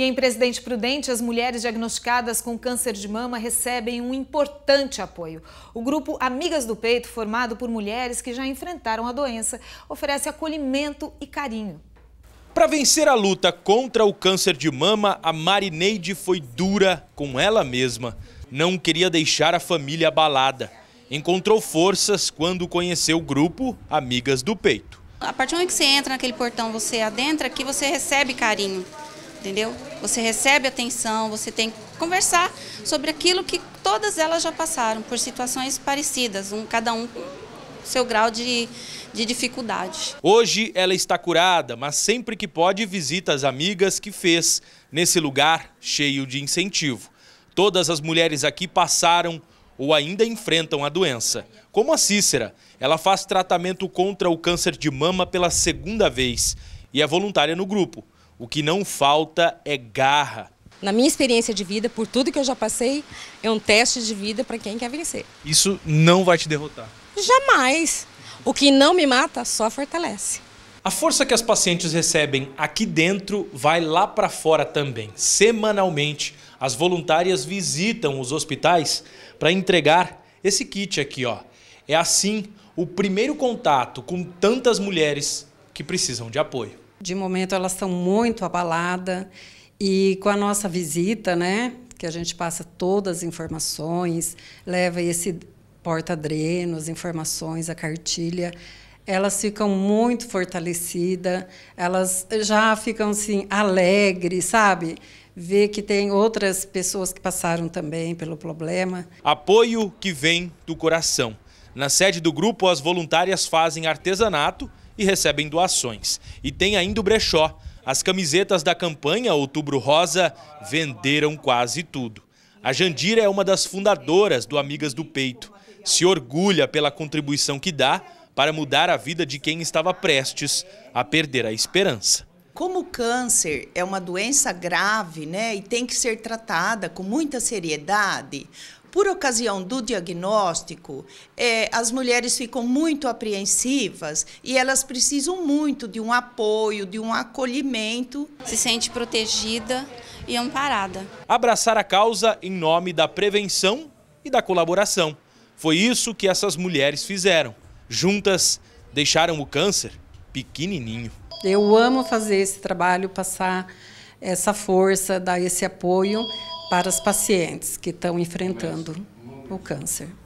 E em Presidente Prudente, as mulheres diagnosticadas com câncer de mama recebem um importante apoio. O grupo Amigas do Peito, formado por mulheres que já enfrentaram a doença, oferece acolhimento e carinho. Para vencer a luta contra o câncer de mama, a Marineide foi dura com ela mesma. Não queria deixar a família abalada. Encontrou forças quando conheceu o grupo Amigas do Peito. A partir do momento que você entra naquele portão, você adentra, aqui, você recebe carinho entendeu? Você recebe atenção, você tem que conversar sobre aquilo que todas elas já passaram, por situações parecidas, um, cada um com seu grau de, de dificuldade. Hoje ela está curada, mas sempre que pode visita as amigas que fez nesse lugar cheio de incentivo. Todas as mulheres aqui passaram ou ainda enfrentam a doença. Como a Cícera, ela faz tratamento contra o câncer de mama pela segunda vez e é voluntária no grupo. O que não falta é garra. Na minha experiência de vida, por tudo que eu já passei, é um teste de vida para quem quer vencer. Isso não vai te derrotar? Jamais. O que não me mata só fortalece. A força que as pacientes recebem aqui dentro vai lá para fora também. Semanalmente, as voluntárias visitam os hospitais para entregar esse kit aqui, ó. É assim o primeiro contato com tantas mulheres que precisam de apoio. De momento elas estão muito abaladas e com a nossa visita, né, que a gente passa todas as informações, leva esse porta-drenos, informações, a cartilha, elas ficam muito fortalecidas, elas já ficam assim alegres, sabe? Ver que tem outras pessoas que passaram também pelo problema. Apoio que vem do coração. Na sede do grupo, as voluntárias fazem artesanato e recebem doações. E tem ainda o brechó. As camisetas da campanha Outubro Rosa venderam quase tudo. A Jandira é uma das fundadoras do Amigas do Peito. Se orgulha pela contribuição que dá para mudar a vida de quem estava prestes a perder a esperança. Como o câncer é uma doença grave, né, e tem que ser tratada com muita seriedade, por ocasião do diagnóstico, é, as mulheres ficam muito apreensivas e elas precisam muito de um apoio, de um acolhimento. Se sente protegida e amparada. Abraçar a causa em nome da prevenção e da colaboração. Foi isso que essas mulheres fizeram. Juntas, deixaram o câncer pequenininho. Eu amo fazer esse trabalho, passar essa força, dar esse apoio para as pacientes que estão enfrentando o câncer.